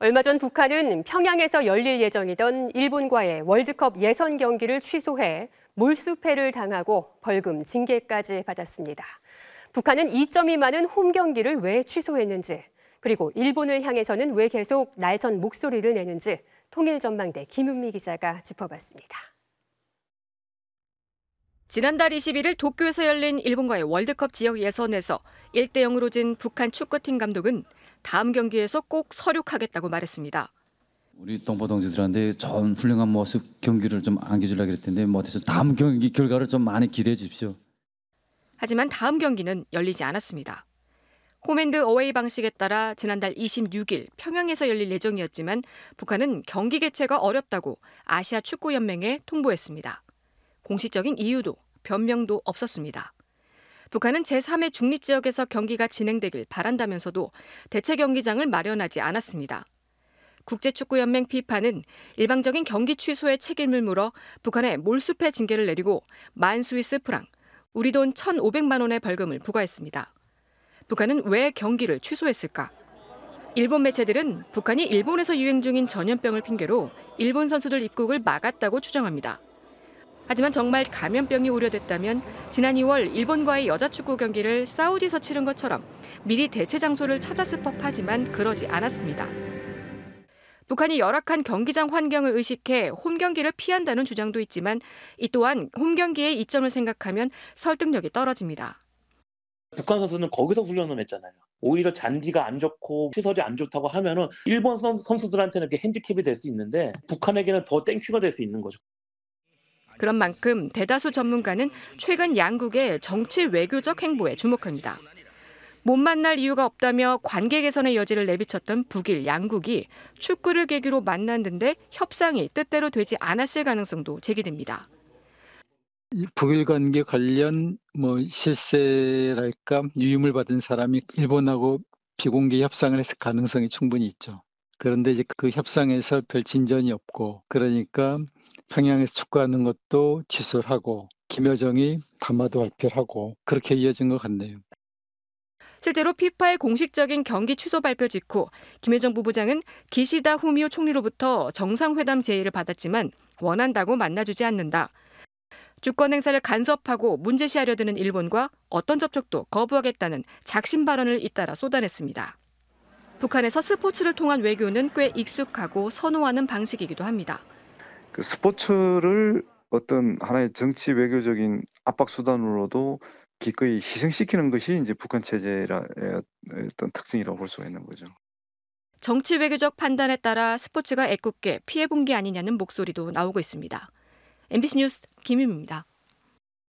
얼마 전 북한은 평양에서 열릴 예정이던 일본과의 월드컵 예선 경기를 취소해 몰수패를 당하고 벌금 징계까지 받았습니다. 북한은 2점이 많은 홈 경기를 왜 취소했는지, 그리고 일본을 향해서는 왜 계속 날선 목소리를 내는지 통일전망대 김은미 기자가 짚어봤습니다. 지난달 21일 도쿄에서 열린 일본과의 월드컵 지역 예선에서 1대 0으로 진 북한 축구팀 감독은 다음 경기에서 꼭서륙하겠다고 말했습니다. 우리 동포동지들한테 전 훌륭한 모습 경기를 좀 안겨주려고 그는데 못해서 다음 경기 결과를 좀 많이 기대해 주십시오. 하지만 다음 경기는 열리지 않았습니다. 홈앤드 어웨이 방식에 따라 지난달 26일 평양에서 열릴 예정이었지만 북한은 경기 개최가 어렵다고 아시아 축구연맹에 통보했습니다. 공식적인 이유도 변명도 없었습니다. 북한은 제3의 중립지역에서 경기가 진행되길 바란다면서도 대체 경기장을 마련하지 않았습니다. 국제축구연맹 피파는 일방적인 경기 취소에 책임을 물어 북한에 몰수패 징계를 내리고 만 스위스 프랑, 우리 돈 1,500만 원의 벌금을 부과했습니다. 북한은 왜 경기를 취소했을까? 일본 매체들은 북한이 일본에서 유행 중인 전염병을 핑계로 일본 선수들 입국을 막았다고 추정합니다. 하지만 정말 감염병이 우려됐다면 지난 2월 일본과의 여자 축구 경기를 사우디에서 치른 것처럼 미리 대체 장소를 찾았을 법하지만 그러지 않았습니다. 북한이 열악한 경기장 환경을 의식해 홈 경기를 피한다는 주장도 있지만 이 또한 홈 경기의 이점을 생각하면 설득력이 떨어집니다. 북한 선수는 거기서 훈련을 했잖아요. 오히려 잔디가 안 좋고 시설이 안 좋다고 하면은 일본 선수들한테는 그 핸디캡이 될 수 있는데 북한에게는 더 땡큐가 될 수 있는 거죠. 그런 만큼 대다수 전문가는 최근 양국의 정치 외교적 행보에 주목합니다. 못 만날 이유가 없다며 관계 개선의 여지를 내비쳤던 북일 양국이 축구를 계기로 만났는데 협상이 뜻대로 되지 않았을 가능성도 제기됩니다. 북일 관계 관련 뭐 실세랄까 유임을 받은 사람이 일본하고 비공개 협상을 했을 가능성이 충분히 있죠. 그런데 이제 그 협상에서 별 진전이 없고 그러니까 평양에서 축구하는 것도 취소하고 김여정이 담화도 발표하고 그렇게 이어진 것 같네요. 실제로 피파의 공식적인 경기 취소 발표 직후 김여정 부부장은 기시다 후미오 총리로부터 정상회담 제의를 받았지만 원한다고 만나주지 않는다. 주권 행사를 간섭하고 문제시하려 드는 일본과 어떤 접촉도 거부하겠다는 작심 발언을 잇따라 쏟아냈습니다. 북한에서 스포츠를 통한 외교는 꽤 익숙하고 선호하는 방식이기도 합니다. 그 스포츠를 어떤 하나의 정치 외교적인 압박 수단으로도 기꺼이 희생시키는 것이 이제 북한 체제의 어떤 특징이라고 볼 수가 있는 거죠. 정치 외교적 판단에 따라 스포츠가 애국계 피해본 게 아니냐는 목소리도 나오고 있습니다. MBC 뉴스 김윤입니다.